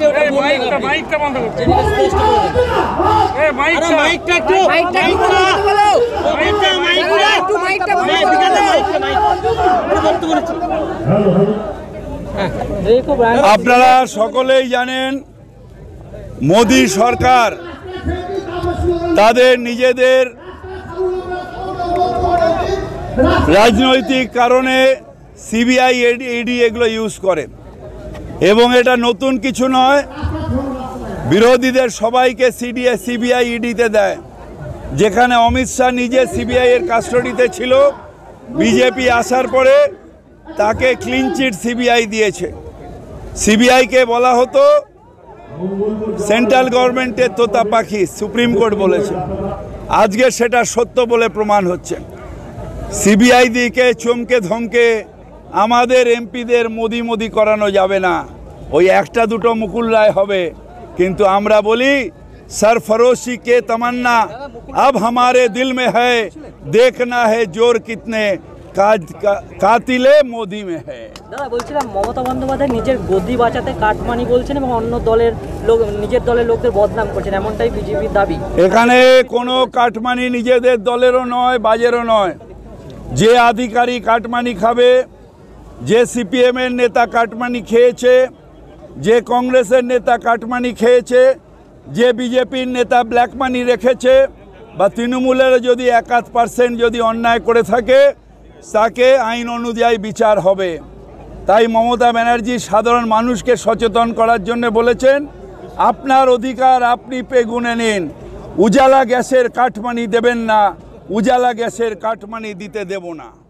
যে ওটা মাইকটা বন্ধ এ মাইকটা মাইকটা একটু মাইকটা একটু মাইকটা মাইকটা একটু মাইকটা বন্ধ মাইকটা মাইকটা বন্ধ করেছি আপনারা সকলেই জানেন মোদী সরকার তাদের নিজেদের রাজনৈতিক কারণে সিবিআই এডি এগুলো ইউজ করেন এবং এটা নতুন কিছু নয় বিরোধীদের সবাইকে সিডিএস সিবিআই ইডিতে দেয় যেখানে অমিত শাহ নিজে সিবিআই এর কাস্টডিতে ছিল বিজেপি আসার পরে তাকে ক্লিন চিট সিবিআই দিয়েছে সিবিআইকে বলা হতো সেন্ট্রাল গভর্নমেন্টের তোতা পাখি সুপ্রিম কোর্ট বলেছে আজকে সেটা সত্য বলে প্রমাণ হচ্ছে সিবিআই দিকে চমকে ধমকে আমাদের এমপিদের মোদি মোদি করানো যাবে না ওই একটা দুটো মুকুল রায় হবে কিন্তু আমরা বলি সরফরোশি কে তমন্না আব হামারে দিল মে দেখ না হে জোর কিতনে কাতিলে মোদি মে হ্যায় দাদা বলছিলাম মমতা বন্দ্যোপাধ্যায় নিজের গদি বাঁচাতে কাটমানি বলছেন এবং অন্য দলের লোক নিজের দলের লোকদের বদনাম করছেন এমনটাই বিজেপির দাবি এখানে কোনো কাটমানি নিজেদের দলেরও নয় বাজেরও নয় যে আধিকারিক কাটমানি খাবে যে সিপিএমের নেতা কাটমানি খেয়েছে যে কংগ্রেসের নেতা কাটমানি খেয়েছে যে বিজেপির নেতা ব্ল্যাক মানি রেখেছে বা তৃণমূলের যদি এক আধ পার্সেন্ট যদি অন্যায় করে থাকে তাকে আইন অনুযায়ী বিচার হবে তাই মমতা ব্যানার্জি সাধারণ মানুষকে সচেতন করার জন্য বলেছেন আপনার অধিকার আপনি পে গুনে নিন উজালা গ্যাসের কাঠমানি দেবেন না উজালা গ্যাসের কাঠমানি দিতে দেব না